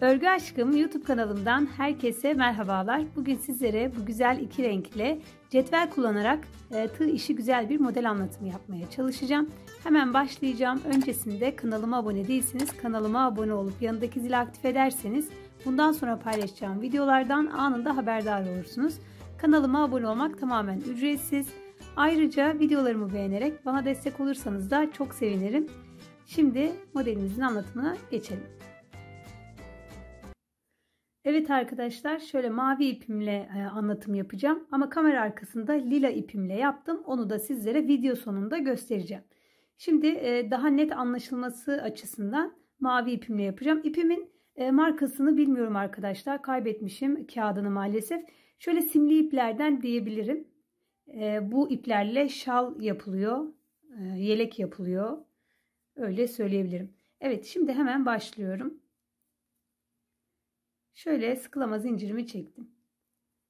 Örgü Aşkım YouTube kanalımdan herkese merhabalar. Bugün sizlere bu güzel iki renkle cetvel kullanarak e, tığ işi güzel bir model anlatımı yapmaya çalışacağım. Hemen başlayacağım. Öncesinde kanalıma abone değilseniz kanalıma abone olup yanındaki zili aktif ederseniz bundan sonra paylaşacağım videolardan anında haberdar olursunuz. Kanalıma abone olmak tamamen ücretsiz. Ayrıca videolarımı beğenerek bana destek olursanız da çok sevinirim. Şimdi modelimizin anlatımına geçelim. Evet arkadaşlar şöyle mavi ipimle e, anlatım yapacağım ama kamera arkasında lila ipimle yaptım. Onu da sizlere video sonunda göstereceğim. Şimdi e, daha net anlaşılması açısından mavi ipimle yapacağım. İpimin e, markasını bilmiyorum arkadaşlar. Kaybetmişim kağıdını maalesef. Şöyle simli iplerden diyebilirim. Bu iplerle şal yapılıyor. Yelek yapılıyor. Öyle söyleyebilirim. Evet şimdi hemen başlıyorum. Şöyle sıkılama zincirimi çektim.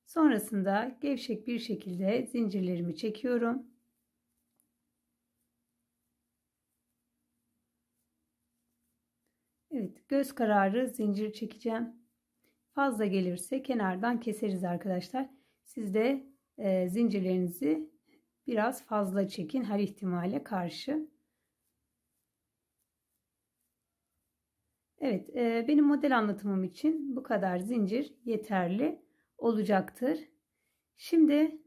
Sonrasında gevşek bir şekilde zincirlerimi çekiyorum. Evet, göz kararı zincir çekeceğim. Fazla gelirse kenardan keseriz arkadaşlar. Siz de e, zincirlerinizi biraz fazla çekin her ihtimale karşı. Evet e, benim model anlatımım için bu kadar zincir yeterli olacaktır. Şimdi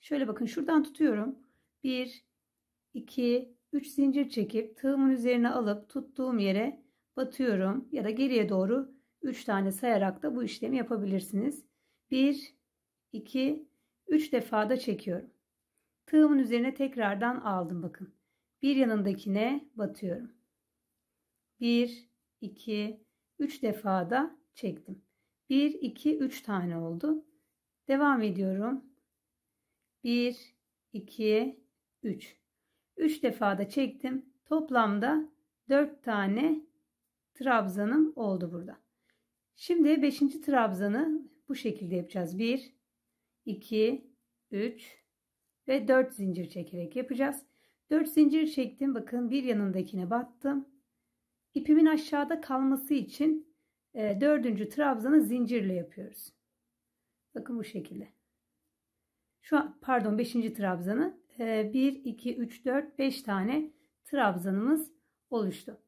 şöyle bakın şuradan tutuyorum. 1, 2, 3 zincir çekip tığımın üzerine alıp tuttuğum yere batıyorum ya da geriye doğru 3 tane sayarak da bu işlemi yapabilirsiniz. 1, 2, 3 defada çekiyorum. Tığımın üzerine tekrardan aldım bakın. Bir yanındakine batıyorum. 1, 2, 3 defa da çektim. 1, 2, 3 tane oldu. Devam ediyorum. 1, 2, 3. 3 defa da çektim. Toplamda 4 tane trabzanım oldu burada. Şimdi 5. trabzanı bu şekilde yapacağız. 1, 2, 3 ve 4 zincir çekerek yapacağız. 4 zincir çektim. Bakın bir yanındakine battım. İpimin aşağıda kalması için e, dördüncü trabzanı zincirle yapıyoruz. Bakın bu şekilde. Şu an pardon beşinci trabzanı e, 1 2 3 4 5 tane trabzanımız oluştu.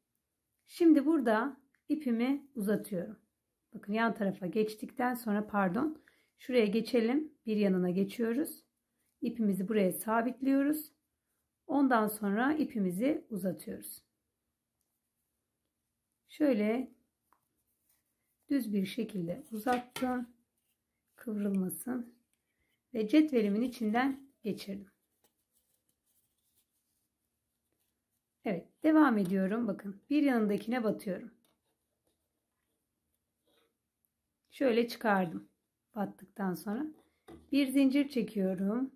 Şimdi burada ipimi uzatıyorum. Bakın yan tarafa geçtikten sonra pardon şuraya geçelim. Bir yanına geçiyoruz. İpimizi buraya sabitliyoruz. Ondan sonra ipimizi uzatıyoruz. Şöyle düz bir şekilde uzattım. Kıvrılmasın. Ve cetvelimin içinden geçirdim. Evet devam ediyorum. Bakın bir yanındakine batıyorum. Şöyle çıkardım. Battıktan sonra bir zincir çekiyorum.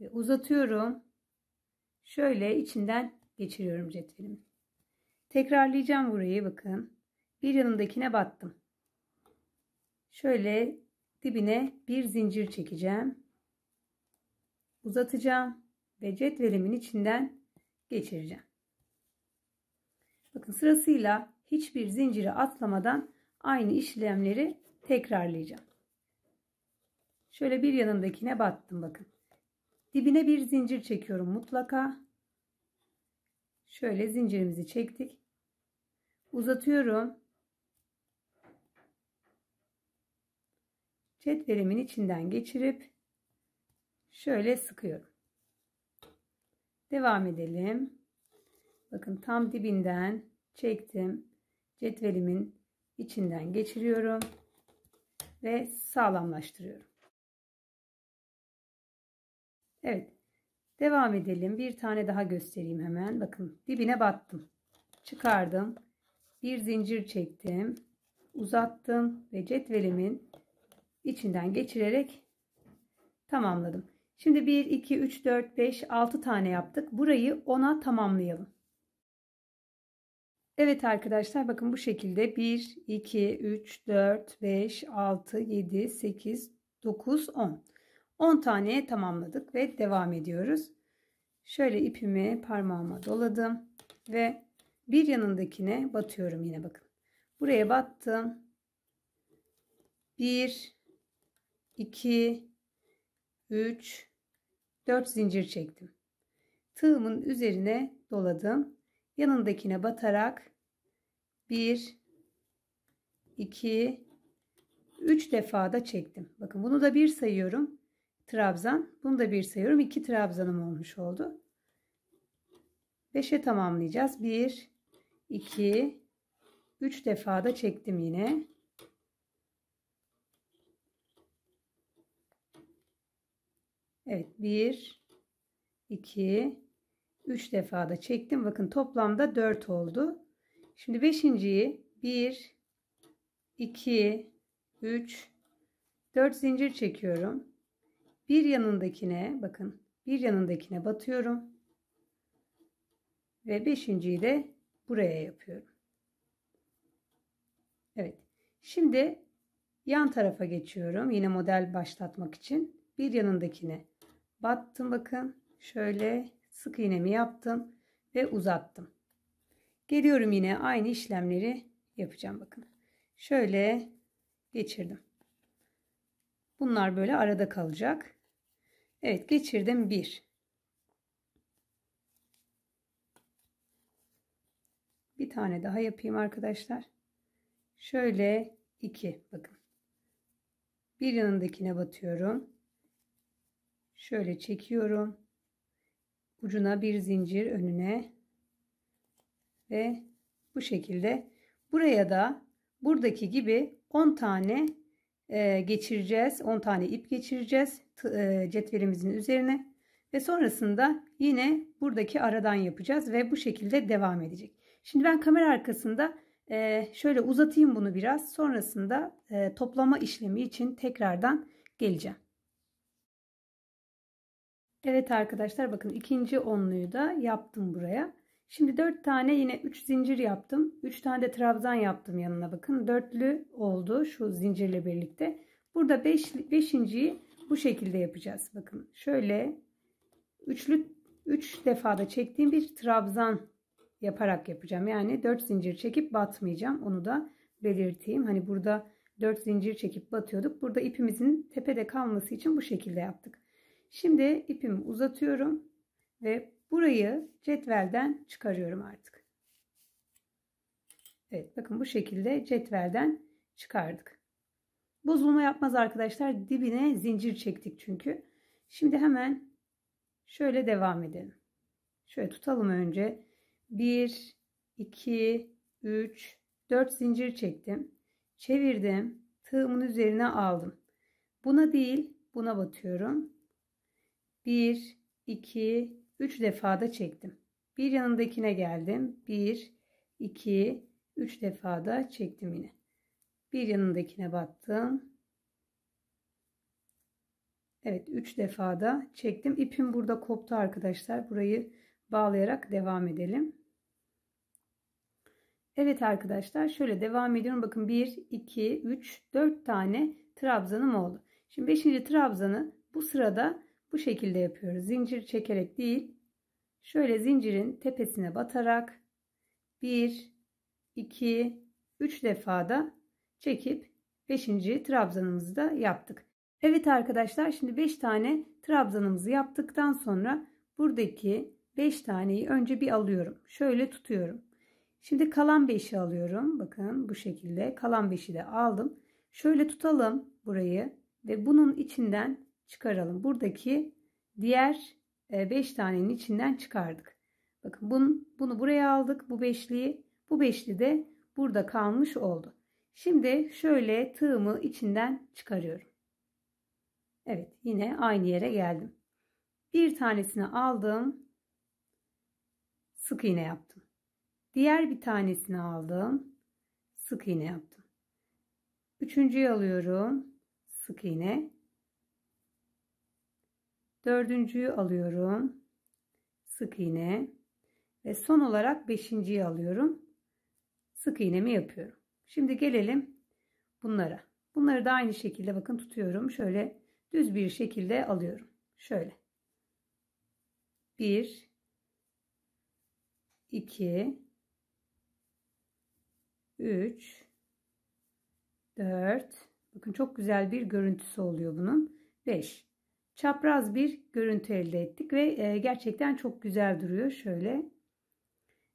Ve uzatıyorum. Şöyle içinden geçiriyorum cetvelimi. Tekrarlayacağım burayı bakın. Bir yanındakine battım. Şöyle dibine bir zincir çekeceğim. Uzatacağım ve cetvelimin içinden geçireceğim. Bakın sırasıyla hiçbir zinciri atlamadan aynı işlemleri tekrarlayacağım. Şöyle bir yanındakine battım bakın. Dibine bir zincir çekiyorum mutlaka. Şöyle zincirimizi çektik. Uzatıyorum. Cetvelimin içinden geçirip şöyle sıkıyorum. Devam edelim. Bakın tam dibinden çektim. Cetvelimin içinden geçiriyorum ve sağlamlaştırıyorum. Evet. Devam edelim. Bir tane daha göstereyim hemen. Bakın dibine battım. Çıkardım bir zincir çektim. Uzattım ve cetvelimin içinden geçirerek tamamladım. Şimdi 1, 2, 3, 4, 5, 6 tane yaptık. Burayı ona tamamlayalım. Evet arkadaşlar bakın bu şekilde 1, 2, 3, 4, 5, 6, 7, 8, 9, 10. 10 tane tamamladık ve devam ediyoruz. Şöyle ipimi parmağıma doladım ve bir yanındakine batıyorum yine bakın. Buraya battım. 1 2 3 4 zincir çektim. Tığımın üzerine doladım. Yanındakine batarak 1 2 3 defa da çektim. Bakın bunu da bir sayıyorum. Trabzan. Bunu da bir sayıyorum. 2 trabzanım olmuş oldu. 5'e tamamlayacağız. 1 2 3 defa da çektim yine. Evet 1 2 3 defa da çektim. Bakın toplamda 4 oldu. Şimdi 5.yi 1 2 3 4 zincir çekiyorum. Bir yanındakine bakın bir yanındakine batıyorum. Ve 5.yi de buraya yapıyorum. Evet. Şimdi yan tarafa geçiyorum. Yine model başlatmak için bir yanındakine battım bakın. Şöyle sık iğnemi yaptım ve uzattım. Geliyorum yine aynı işlemleri yapacağım bakın. Şöyle geçirdim. Bunlar böyle arada kalacak. Evet geçirdim bir. tane daha yapayım arkadaşlar. Şöyle iki bakın. Bir yanındakine batıyorum. Şöyle çekiyorum. Ucuna bir zincir önüne ve bu şekilde buraya da buradaki gibi 10 tane e, geçireceğiz. 10 tane ip geçireceğiz e, cetvelimizin üzerine ve sonrasında yine buradaki aradan yapacağız ve bu şekilde devam edecek. Şimdi ben kamera arkasında e, şöyle uzatayım bunu biraz. Sonrasında e, toplama işlemi için tekrardan geleceğim. Evet arkadaşlar bakın ikinci onluyu da yaptım buraya. Şimdi 4 tane yine 3 zincir yaptım. 3 tane de trabzan yaptım yanına bakın. Dörtlü oldu şu zincirle birlikte. Burada 5 beş, beşinciyi bu şekilde yapacağız. Bakın şöyle üçlü 3 üç defada çektiğim bir trabzan yaparak yapacağım. Yani 4 zincir çekip batmayacağım. Onu da belirteyim. Hani burada 4 zincir çekip batıyorduk. Burada ipimizin tepede kalması için bu şekilde yaptık. Şimdi ipimi uzatıyorum ve burayı cetvelden çıkarıyorum artık. Evet bakın bu şekilde cetvelden çıkardık. Bozulma yapmaz arkadaşlar. Dibine zincir çektik çünkü. Şimdi hemen şöyle devam edelim. Şöyle tutalım önce 1, 2, 3, 4 zincir çektim. Çevirdim. Tığımın üzerine aldım. Buna değil buna batıyorum. 1, 2, 3 defada çektim. Bir yanındakine geldim. 1, 2, 3 defada çektim yine. Bir yanındakine battım. Evet 3 defada çektim. İpim burada koptu arkadaşlar. Burayı bağlayarak devam edelim. Evet arkadaşlar şöyle devam ediyorum. Bakın 1, 2, 3, 4 tane trabzanım oldu. Şimdi 5. trabzanı bu sırada bu şekilde yapıyoruz. Zincir çekerek değil. Şöyle zincirin tepesine batarak 1, 2, 3 defa da çekip 5. trabzanımızı da yaptık. Evet arkadaşlar şimdi 5 tane trabzanımızı yaptıktan sonra buradaki 5 taneyi önce bir alıyorum. Şöyle tutuyorum. Şimdi kalan 5'i alıyorum. Bakın bu şekilde kalan 5'i de aldım. Şöyle tutalım burayı ve bunun içinden çıkaralım. Buradaki diğer 5 e, tanenin içinden çıkardık. Bakın bunu, bunu buraya aldık. Bu beşliği. Bu beşli de burada kalmış oldu. Şimdi şöyle tığımı içinden çıkarıyorum. Evet yine aynı yere geldim. Bir tanesini aldım. Sık iğne yaptım. Diğer bir tanesini aldım. Sık iğne yaptım. Üçüncüyü alıyorum. Sık iğne. Dördüncüyü alıyorum. Sık iğne. Ve son olarak beşinciyi alıyorum. Sık iğnemi yapıyorum. Şimdi gelelim bunlara. Bunları da aynı şekilde bakın tutuyorum. Şöyle düz bir şekilde alıyorum. Şöyle. Bir, 2 3 4 Bakın çok güzel bir görüntüsü oluyor bunun. 5 Çapraz bir görüntü elde ettik ve e, gerçekten çok güzel duruyor şöyle.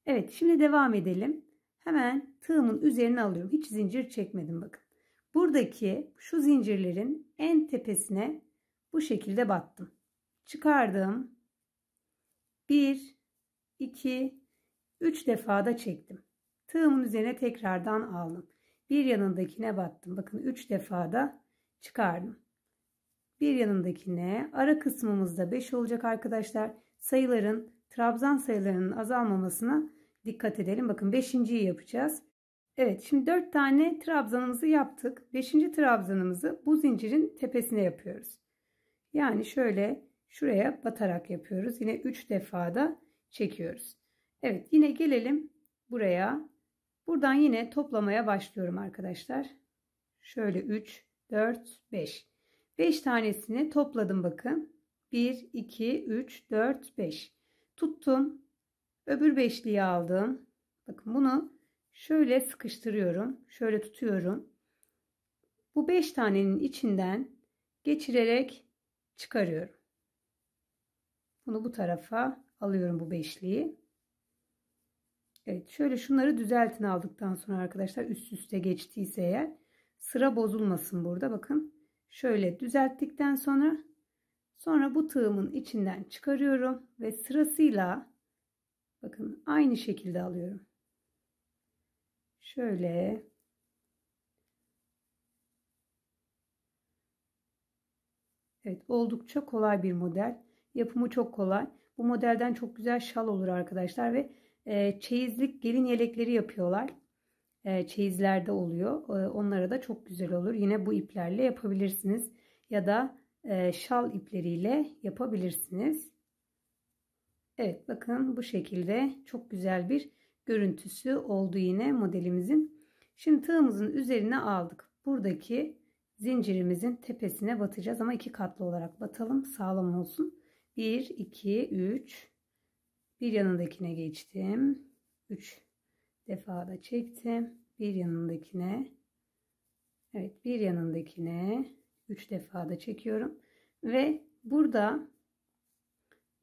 Evet şimdi devam edelim. Hemen tığımın üzerine alıyorum. Hiç zincir çekmedim bakın. Buradaki şu zincirlerin en tepesine bu şekilde battım. Çıkardım. 1 2 3 defada çektim. Tığımın üzerine tekrardan aldım. Bir yanındakine battım. Bakın 3 defa da çıkardım. Bir yanındakine ara kısmımızda 5 olacak arkadaşlar. Sayıların trabzan sayılarının azalmamasına dikkat edelim. Bakın 5.yi yapacağız. Evet şimdi 4 tane trabzanımızı yaptık. 5. trabzanımızı bu zincirin tepesine yapıyoruz. Yani şöyle şuraya batarak yapıyoruz. Yine 3 defa da çekiyoruz. Evet yine gelelim buraya Buradan yine toplamaya başlıyorum arkadaşlar. Şöyle 3, 4, 5. 5 tanesini topladım bakın. 1, 2, 3, 4, 5. Tuttum. Öbür beşliği aldım. Bakın bunu şöyle sıkıştırıyorum. Şöyle tutuyorum. Bu 5 tanenin içinden geçirerek çıkarıyorum. Bunu bu tarafa alıyorum bu beşliği. Evet şöyle şunları düzeltin aldıktan sonra arkadaşlar üst üste geçtiyse eğer sıra bozulmasın burada bakın. Şöyle düzelttikten sonra sonra bu tığımın içinden çıkarıyorum ve sırasıyla bakın aynı şekilde alıyorum. Şöyle Evet oldukça kolay bir model. Yapımı çok kolay. Bu modelden çok güzel şal olur arkadaşlar ve ee, çeyizlik gelin yelekleri yapıyorlar. E, ee, çeyizlerde oluyor. E, onlara da çok güzel olur. Yine bu iplerle yapabilirsiniz. Ya da e, şal ipleriyle yapabilirsiniz. Evet bakın bu şekilde çok güzel bir görüntüsü oldu yine modelimizin. Şimdi tığımızın üzerine aldık. Buradaki zincirimizin tepesine batacağız ama iki katlı olarak batalım sağlam olsun. 1, 2, 3, bir yanındakine geçtim. 3 defa da çektim. Bir yanındakine. Evet bir yanındakine 3 defa da çekiyorum. Ve burada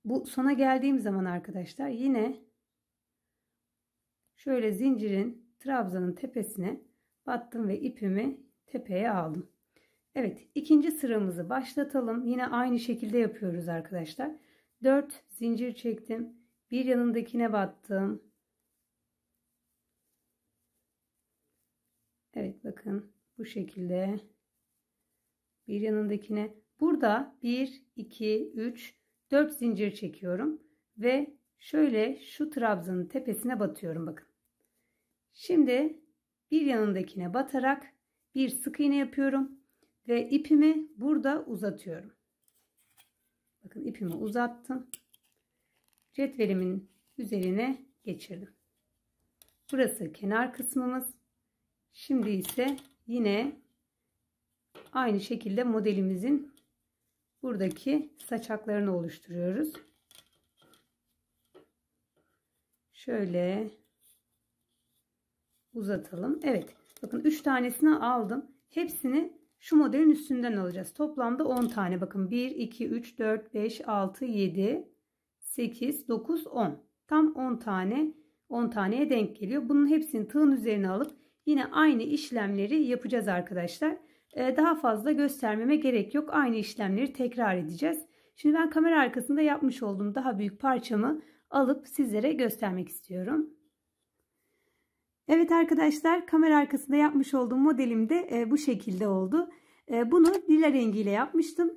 bu sona geldiğim zaman arkadaşlar yine şöyle zincirin trabzanın tepesine battım ve ipimi tepeye aldım. Evet ikinci sıramızı başlatalım. Yine aynı şekilde yapıyoruz arkadaşlar. 4 zincir çektim. Bir yanındakine battım. Evet bakın bu şekilde. Bir yanındakine. Burada 1, 2, 3, 4 zincir çekiyorum. Ve şöyle şu trabzanın tepesine batıyorum bakın. Şimdi bir yanındakine batarak bir sık iğne yapıyorum. Ve ipimi burada uzatıyorum. Bakın ipimi uzattım cetvelimin üzerine geçirdim. Burası kenar kısmımız. Şimdi ise yine aynı şekilde modelimizin buradaki saçaklarını oluşturuyoruz. Şöyle uzatalım. Evet. Bakın 3 tanesini aldım. Hepsini şu modelin üstünden alacağız. Toplamda 10 tane. Bakın 1, 2, 3, 4, 5, 6, 7, 8, 9, 10. Tam 10 tane 10 taneye denk geliyor. Bunun hepsini tığın üzerine alıp yine aynı işlemleri yapacağız arkadaşlar. Ee, daha fazla göstermeme gerek yok. Aynı işlemleri tekrar edeceğiz. Şimdi ben kamera arkasında yapmış olduğum daha büyük parçamı alıp sizlere göstermek istiyorum. Evet arkadaşlar kamera arkasında yapmış olduğum modelim de e, bu şekilde oldu. E, bunu lila rengiyle yapmıştım.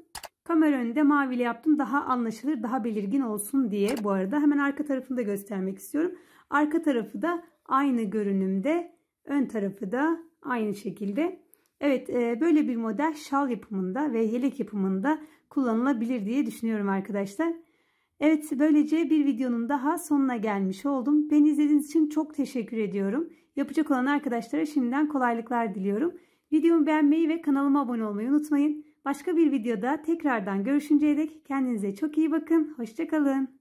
Kamera önünde maviyle yaptım. Daha anlaşılır, daha belirgin olsun diye. Bu arada hemen arka tarafını da göstermek istiyorum. Arka tarafı da aynı görünümde. Ön tarafı da aynı şekilde. Evet e, böyle bir model şal yapımında ve yelek yapımında kullanılabilir diye düşünüyorum arkadaşlar. Evet böylece bir videonun daha sonuna gelmiş oldum. Beni izlediğiniz için çok teşekkür ediyorum. Yapacak olan arkadaşlara şimdiden kolaylıklar diliyorum. Videomu beğenmeyi ve kanalıma abone olmayı unutmayın. Başka bir videoda tekrardan görüşünceye dek kendinize çok iyi bakın. Hoşçakalın.